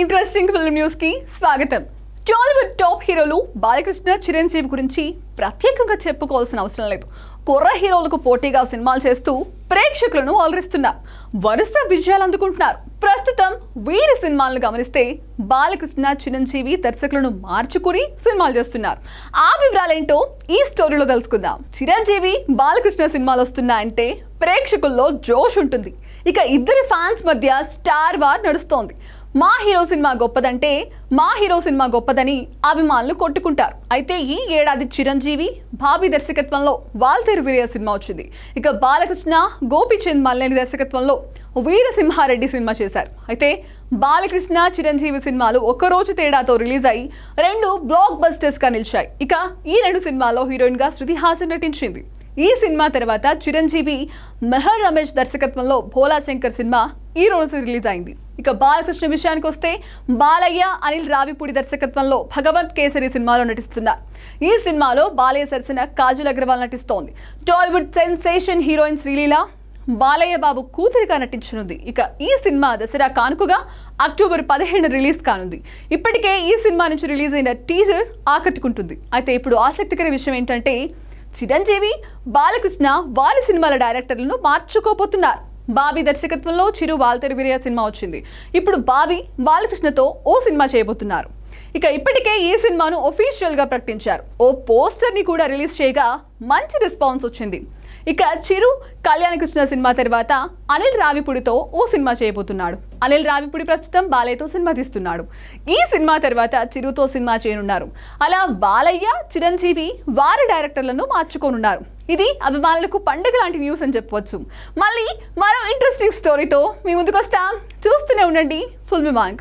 interesting film news కి స్వాగతం Tollywood top హీరోలు బాలకృష్ణ చిరంజీవి గురించి ప్రత్యేకంగా చెప్పుకోవాల్సిన అవసరం లేదు కుర్ర హీరోలకు పోటీగా సినిమాలు చేస్తూ ప్రేక్షకులను అలరిస్తున్నారు వరుస విజయాలు అందుకుంటున్నారు ప్రస్తుతం వీరి సినిమాలను గమనిస్తే బాలకృష్ణ చిరంజీవి దర్శకులను మార్చుకుని సినిమాలు చేస్తున్నారు ఆ వివరాలేంటో ఈ స్టోరీలో తెలుసుకుందాం చిరంజీవి బాలకృష్ణ సినిమాలు వస్తున్నాయంటే ప్రేక్షకుల్లో జోష్ ఉంటుంది ఇక ఇద్దరి ఫ్యాన్స్ మధ్య స్టార్ వార్ నడుస్తోంది మా హీరో సినిమా గొప్పదంటే మా హీరో సినిమా గొప్పదని అభిమానులు కొట్టుకుంటారు అయితే ఈ ఏడాది చిరంజీవి భాబీ దర్శకత్వంలో వాల్తేరు వీరయ్య సినిమా వచ్చింది ఇక బాలకృష్ణ గోపీచంద్ మల్లేని దర్శకత్వంలో వీరసింహారెడ్డి సినిమా చేశారు అయితే బాలకృష్ణ చిరంజీవి సినిమాలు ఒక్కరోజు తేడాతో రిలీజ్ అయ్యి రెండు బ్లాక్ బస్టర్స్గా నిలిచాయి ఇక ఈ రెండు సినిమాల్లో హీరోయిన్గా శృతి హాసన్ నటించింది ఈ సినిమా తర్వాత చిరంజీవి మెహర్ రమేష్ దర్శకత్వంలో భోలా శంకర్ సినిమా ఈ రోజు రిలీజ్ అయింది ఇక బాలకృష్ణ విషయానికి వస్తే బాలయ్య అనిల్ రావిపూడి దర్శకత్వంలో భగవంత్ కేసరి సినిమాలో నటిస్తున్నారు ఈ సినిమాలో బాలయ్య సరసన కాజల్ అగర్వాల్ నటిస్తోంది టాలీవుడ్ సెన్సేషన్ హీరోయిన్ శ్రీలీల బాలయ్య బాబు కూతురిగా నటించనుంది ఇక ఈ సినిమా దసరా కానుకగా అక్టోబర్ పదిహేను రిలీజ్ కానుంది ఇప్పటికే ఈ సినిమా నుంచి రిలీజ్ అయిన టీజర్ ఆకట్టుకుంటుంది అయితే ఇప్పుడు ఆసక్తికర విషయం ఏంటంటే చిరంజీవి బాలకృష్ణ వారి సినిమాల డైరెక్టర్లను మార్చుకోపోతున్నారు బాబీ దర్శకత్వంలో చిరు వాల్తేరు వీరయ్య సినిమా వచ్చింది ఇప్పుడు బాబీ బాలకృష్ణతో ఓ సినిమా చేయబోతున్నారు ఇక ఇప్పటికే ఈ సినిమాను ఒఫీషియల్గా ప్రకటించారు ఓ పోస్టర్ని కూడా రిలీజ్ చేయగా మంచి రెస్పాన్స్ వచ్చింది ఇక చిరు కళ్యాణకృష్ణ సినిమా తర్వాత అనిల్ రావిపుడితో ఓ సినిమా చేయబోతున్నాడు అనిల్ రావిపుడి ప్రస్తుతం బాలయ్యతో సినిమా తీస్తున్నాడు ఈ సినిమా తర్వాత చిరుతో సినిమా చేయనున్నారు అలా బాలయ్య చిరంజీవి వారి డైరెక్టర్లను మార్చుకోనున్నారు ఇది అభిమానులకు పండుగ లాంటి న్యూస్ అని చెప్పవచ్చు మళ్ళీ మరో ఇంట్రెస్టింగ్ స్టోరీతో మీ ముందుకు వస్తాం చూస్తూనే ఉండండి ఫుల్ మిమాంగ్